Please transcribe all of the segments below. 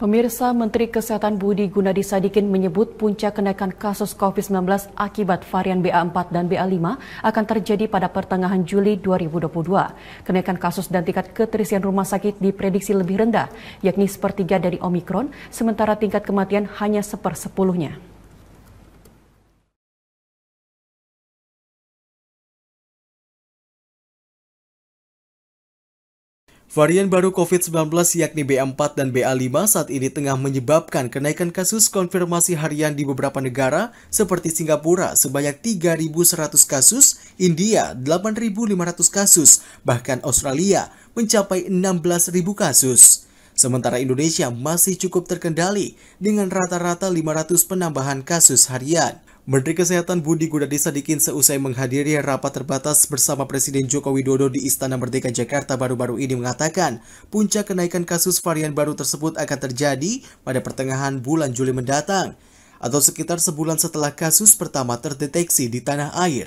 Pemirsa Menteri Kesehatan Budi Gunadi Sadikin menyebut puncak kenaikan kasus COVID-19 akibat varian BA4 dan BA5 akan terjadi pada pertengahan Juli 2022. Kenaikan kasus dan tingkat keterisian rumah sakit diprediksi lebih rendah, yakni sepertiga dari Omikron, sementara tingkat kematian hanya sepersepuluhnya. Varian baru COVID-19 yakni BA4 dan BA5 saat ini tengah menyebabkan kenaikan kasus konfirmasi harian di beberapa negara seperti Singapura sebanyak 3.100 kasus, India 8.500 kasus, bahkan Australia mencapai 16.000 kasus. Sementara Indonesia masih cukup terkendali dengan rata-rata 500 penambahan kasus harian. Menteri Kesehatan Budi Gunadi Sadikin seusai menghadiri rapat terbatas bersama Presiden Joko Widodo di Istana Merdeka Jakarta baru-baru ini mengatakan, puncak kenaikan kasus varian baru tersebut akan terjadi pada pertengahan bulan Juli mendatang, atau sekitar sebulan setelah kasus pertama terdeteksi di tanah air.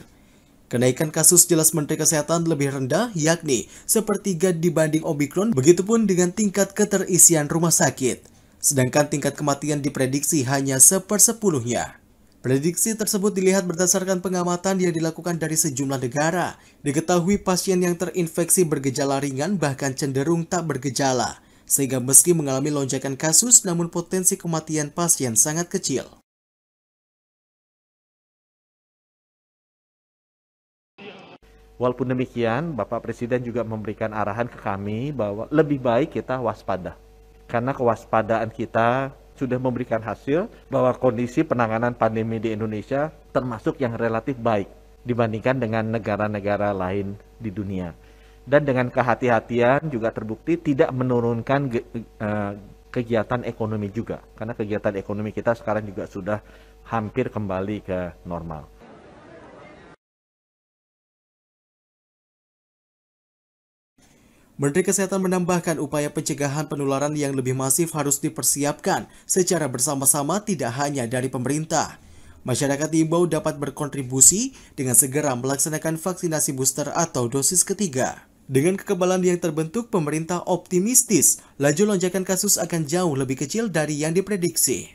Kenaikan kasus jelas Menteri Kesehatan lebih rendah, yakni sepertiga dibanding Omikron, begitupun dengan tingkat keterisian rumah sakit. Sedangkan tingkat kematian diprediksi hanya sepersepuluhnya. Prediksi tersebut dilihat berdasarkan pengamatan yang dilakukan dari sejumlah negara. Diketahui pasien yang terinfeksi bergejala ringan bahkan cenderung tak bergejala, sehingga meski mengalami lonjakan kasus namun potensi kematian pasien sangat kecil. Walaupun demikian, Bapak Presiden juga memberikan arahan ke kami bahwa lebih baik kita waspada. Karena kewaspadaan kita sudah memberikan hasil bahwa kondisi penanganan pandemi di Indonesia termasuk yang relatif baik dibandingkan dengan negara-negara lain di dunia. Dan dengan kehati-hatian juga terbukti tidak menurunkan eh, kegiatan ekonomi juga karena kegiatan ekonomi kita sekarang juga sudah hampir kembali ke normal. Menteri Kesehatan menambahkan upaya pencegahan penularan yang lebih masif harus dipersiapkan secara bersama-sama tidak hanya dari pemerintah. Masyarakat diimbau dapat berkontribusi dengan segera melaksanakan vaksinasi booster atau dosis ketiga. Dengan kekebalan yang terbentuk, pemerintah optimistis laju lonjakan kasus akan jauh lebih kecil dari yang diprediksi.